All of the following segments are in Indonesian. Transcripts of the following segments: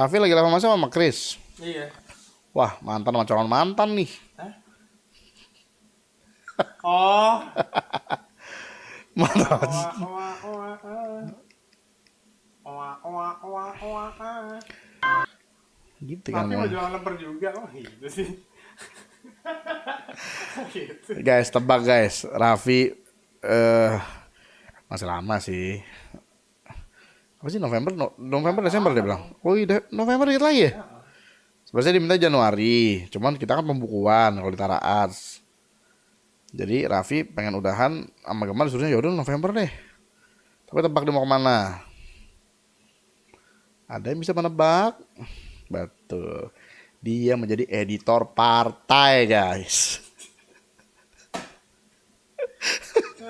Raffi lagi lama masa sama Chris. Iya. Wah, mantan sama calon mantan nih. Hah? Oh. mantan. Oh, oh, Gitu kan. Tapi ya. mau jualan lemper juga, oh gitu sih. gitu. Guys, tebak guys, Raffi uh, masih lama sih apa sih November no, November Desember dia bilang oh iya November dikit lagi ya sebenarnya diminta Januari cuman kita kan pembukuan kalau di Taraas jadi Raffi pengen udahan sama Gemar disuruhnya yaudah November deh tapi tebak dia mau kemana ada yang bisa menebak betul dia menjadi editor partai guys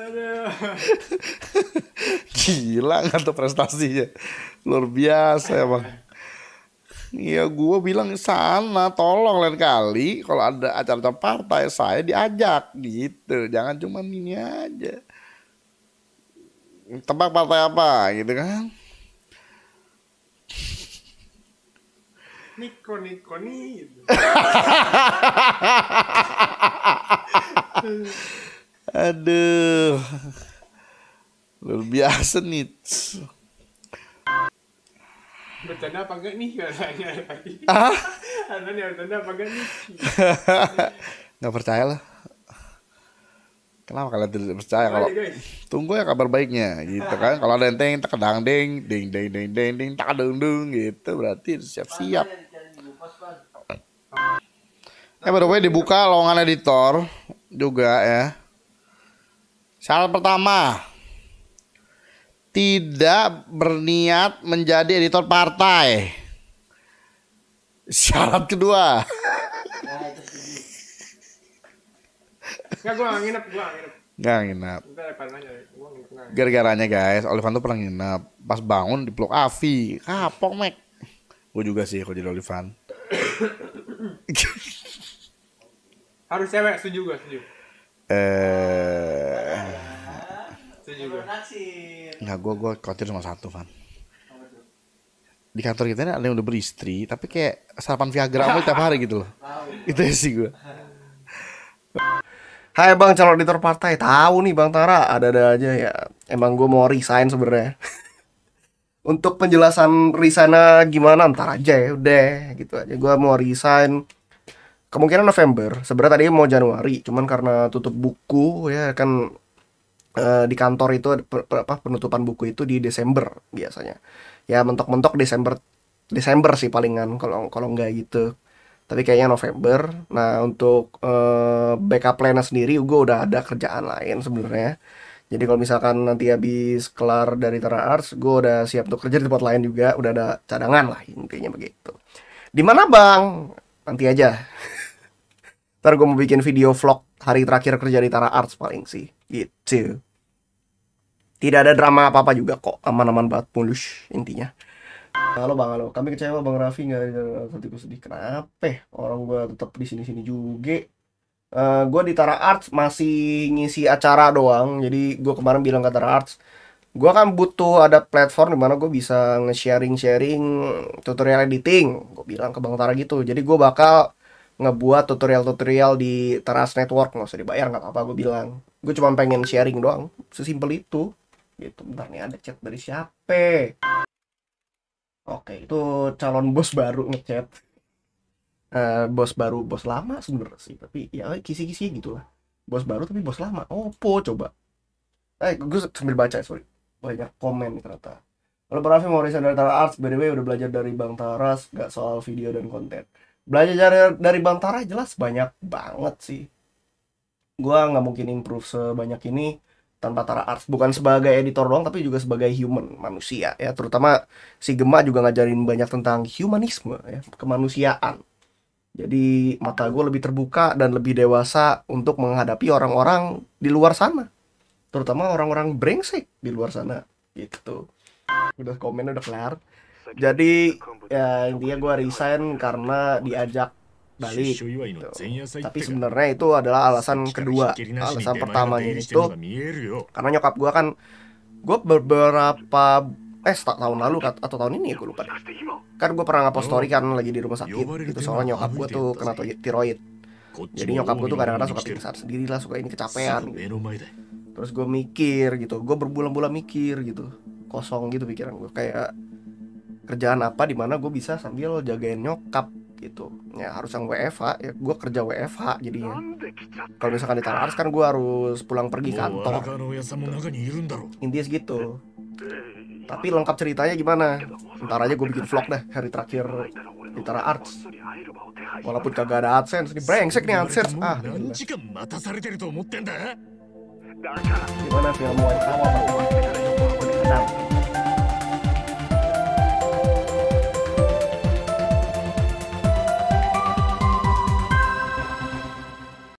Gila kan tuh prestasinya. Luar biasa ya bang. Iya gue bilang sana tolong lain kali kalau ada acara-acara partai saya diajak gitu. Jangan cuma ini aja. Tebak partai apa gitu kan. Niko Niko Niko. Aduh. Luar biasa nih. Bercanda apa enggak nih? Ah? Anda nih bercanda apa enggak nih? Enggak percaya lah. Kenapa kalian tidak percaya kalau tunggu ya kabar baiknya gitu kan? Kalau ada yang ding tak kedang ding ding ding ding ding ding tak dung dung gitu berarti siap-siap. Eh by the dibuka lowongan editor juga ya Syarat pertama, tidak berniat menjadi editor partai. Syarat kedua. gak nginep, gue nginep. Gak nginep. Gara-garanya guys, Olivan tuh pernah nginep. Pas bangun di Blok Avi. Kapok, Mek. Gue juga sih kalau jadi Olivan. Harus cewek, setuju gue, setuju. Eh, naksir. Enggak, gue gue khawatir cuma satu, Van. Di kantor kita ini ada yang udah beristri, tapi kayak sarapan Viagra gramul tiap hari gitu loh. Itu sih gue. Hai bang calon editor partai tahu nih bang Tara ada-ada aja ya emang gue mau resign sebenarnya untuk penjelasan resigna gimana ntar aja ya udah gitu aja gue mau resign kemungkinan November sebenarnya tadi mau Januari cuman karena tutup buku ya kan Eh, di kantor itu per, apa penutupan buku itu di Desember biasanya ya mentok-mentok Desember Desember sih palingan kalau kalau nggak gitu tapi kayaknya November nah untuk uh, backup plan sendiri gue udah ada kerjaan lain sebenarnya jadi kalau misalkan nanti habis kelar dari Terra Arts, gue udah siap untuk kerja di tempat lain juga, udah ada cadangan lah intinya begitu. Di mana bang? Nanti aja ntar gue mau bikin video vlog hari terakhir kerja di Tara Arts paling sih gitu tidak ada drama apa-apa juga kok aman-aman banget mulus intinya halo bang halo kami kecewa bang Raffi nggak ada gue sedih kenapa eh, orang gue tetap di sini-sini juga uh, eh, gue di Tara Arts masih ngisi acara doang jadi gue kemarin bilang ke Tara Arts gue kan butuh ada platform dimana gue bisa nge-sharing-sharing tutorial editing gue bilang ke Bang Tara gitu jadi gue bakal ngebuat tutorial-tutorial di Teras Network nggak usah dibayar nggak apa-apa gue bilang gue cuma pengen sharing doang sesimpel itu gitu bentar nih ada chat dari siapa oke itu calon bos baru ngechat uh, bos baru bos lama sebenernya sih tapi ya kisi-kisi gitulah bos baru tapi bos lama Oh opo coba eh gue sambil baca sorry banyak komen ternyata kalau Raffi mau riset dari Tara Arts, by the way udah belajar dari Bang Taras, gak soal video dan konten belajar dari Bantara jelas banyak banget sih Gua nggak mungkin improve sebanyak ini tanpa Tara Arts bukan sebagai editor doang tapi juga sebagai human manusia ya terutama si Gema juga ngajarin banyak tentang humanisme ya kemanusiaan jadi mata gue lebih terbuka dan lebih dewasa untuk menghadapi orang-orang di luar sana terutama orang-orang brengsek di luar sana gitu udah komen udah kelar jadi ya, ya intinya gue resign karena diajak balik gitu. tapi sebenarnya itu adalah alasan kedua alasan pertamanya itu karena nyokap gue kan gue beberapa eh tahun lalu atau tahun ini ya gue lupa kan gue pernah ngapost story kan lagi di rumah sakit gitu soalnya nyokap gue tuh kena tiroid jadi nyokap gue tuh kadang-kadang suka pingsan sendiri lah suka ini kecapean gitu. terus gue mikir gitu gue berbulan-bulan mikir gitu kosong gitu pikiran gue kayak kerjaan apa di mana gue bisa sambil jagain nyokap gitu ya harus yang WFH ya gue kerja WFH jadinya kalau misalkan di ditaruh kan gue harus pulang pergi kantor gitu. intinya segitu tapi lengkap ceritanya gimana ntar aja gue bikin vlog dah hari terakhir Tanah Arts walaupun kagak ada AdSense nih brengsek nih AdSense ah gila. gimana film Waikawa